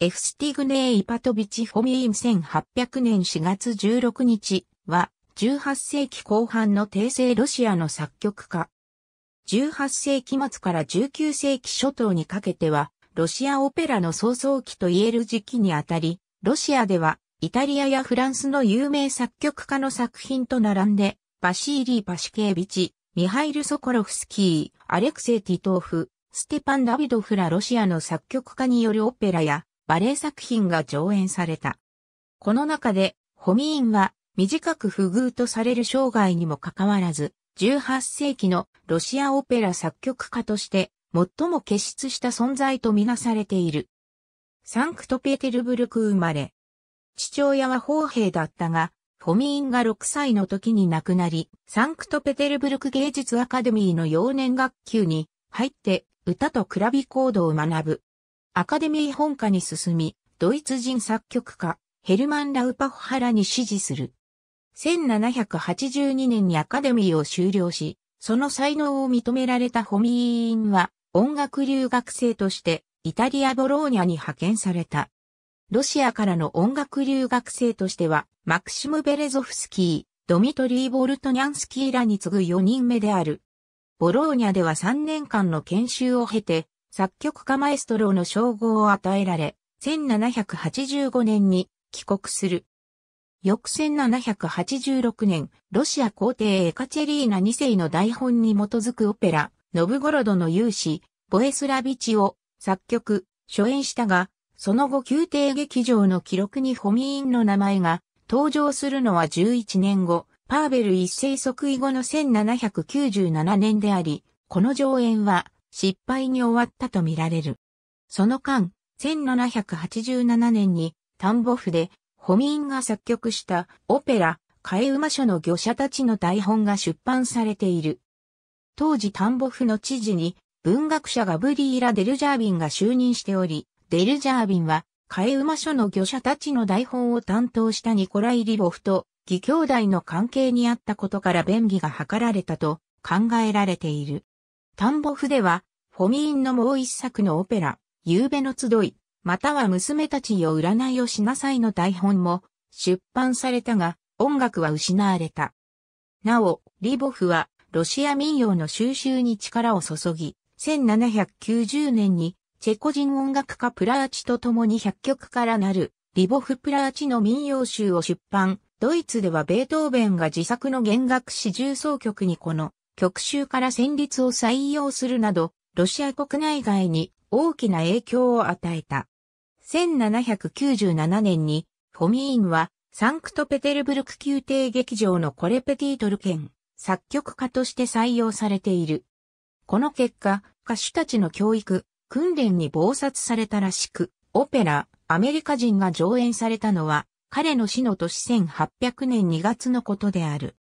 エフスティグネー・イパトビチ・フォミーン1800年4月16日は18世紀後半の帝政ロシアの作曲家。18世紀末から19世紀初頭にかけてはロシアオペラの創造期と言える時期にあたり、ロシアではイタリアやフランスの有名作曲家の作品と並んでバシーリー・パシケービチ、ミハイル・ソコロフスキー、アレクセイ・ティトーフ、ステパン・ダビドフらロシアの作曲家によるオペラやバレエ作品が上演された。この中で、ホミーンは短く不遇とされる生涯にもかかわらず、18世紀のロシアオペラ作曲家として最も傑出した存在とみなされている。サンクトペテルブルク生まれ。父親は砲兵だったが、ホミーンが6歳の時に亡くなり、サンクトペテルブルク芸術アカデミーの幼年学級に入って歌とクラビコードを学ぶ。アカデミー本家に進み、ドイツ人作曲家、ヘルマン・ラウパフハラに支持する。1782年にアカデミーを修了し、その才能を認められたホミーインは、音楽留学生として、イタリア・ボローニャに派遣された。ロシアからの音楽留学生としては、マクシム・ベレゾフスキー、ドミトリー・ボルトニャンスキーらに次ぐ4人目である。ボローニャでは3年間の研修を経て、作曲家マエストローの称号を与えられ、1785年に帰国する。翌1786年、ロシア皇帝エカチェリーナ2世の台本に基づくオペラ、ノブゴロドの勇士、ボエスラビチを作曲、初演したが、その後宮廷劇場の記録にホミーンの名前が登場するのは11年後、パーベル一世即位後の1797年であり、この上演は失敗に終わったとみられる。その間、1787年に田んぼ府でホミーンが作曲したオペラ、替え馬書の御者たちの台本が出版されている。当時田んぼ府の知事に文学者ガブリーラ・デルジャービンが就任しており、デルジャービンは替え馬書の御者たちの台本を担当したニコライ・リボフと義兄弟の関係にあったことから便宜が図られたと考えられている。タンボフでは、フォミーンのもう一作のオペラ、夕べの集い、または娘たちよ占いをしなさいの台本も出版されたが、音楽は失われた。なお、リボフは、ロシア民謡の収集に力を注ぎ、1790年に、チェコ人音楽家プラーチと共に100曲からなる、リボフ・プラーチの民謡集を出版。ドイツではベートーベンが自作の弦楽四重奏曲にこの極州から戦律を採用するなど、ロシア国内外に大きな影響を与えた。1797年に、フォミーンは、サンクトペテルブルク宮廷劇場のコレペティートル兼、作曲家として採用されている。この結果、歌手たちの教育、訓練に謀殺されたらしく、オペラ、アメリカ人が上演されたのは、彼の死の年1800年2月のことである。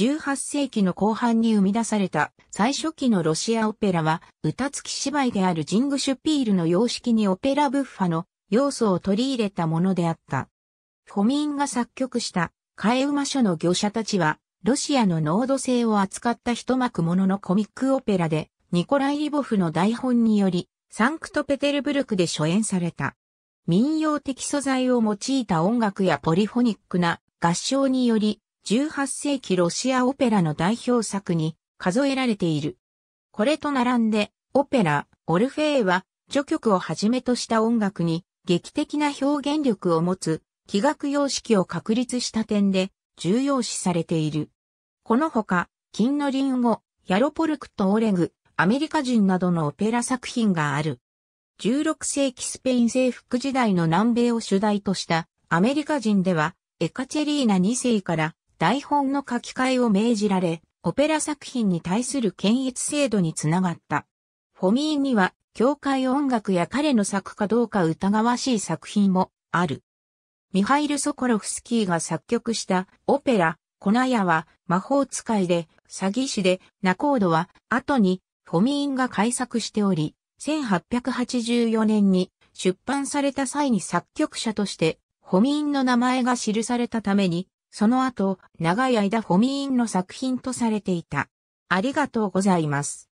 18世紀の後半に生み出された最初期のロシアオペラは、歌付き芝居であるジングシュピールの様式にオペラブッファの要素を取り入れたものであった。フォミンが作曲した替え馬書の業者たちは、ロシアの濃度性を扱った一幕もののコミックオペラで、ニコライ・リボフの台本により、サンクトペテルブルクで初演された。民謡的素材を用いた音楽やポリフォニックな合唱により、18世紀ロシアオペラの代表作に数えられている。これと並んで、オペラ、オルフェーは、序曲をはじめとした音楽に劇的な表現力を持つ、器楽様式を確立した点で重要視されている。このほか、金のリンゴ、ヤロポルクとオレグ、アメリカ人などのオペラ作品がある。16世紀スペイン征服時代の南米を主題としたアメリカ人では、エカチェリーナ2世から台本の書き換えを命じられ、オペラ作品に対する検閲制度につながった。フォミーには、教会音楽や彼の作かどうか疑わしい作品もある。ミハイル・ソコロフスキーが作曲したオペラ、コナヤは魔法使いで、詐欺師で、ナコードは後にフォミーンが改作しており、1884年に出版された際に作曲者として、フォミーンの名前が記されたために、その後、長い間フォミーンの作品とされていた。ありがとうございます。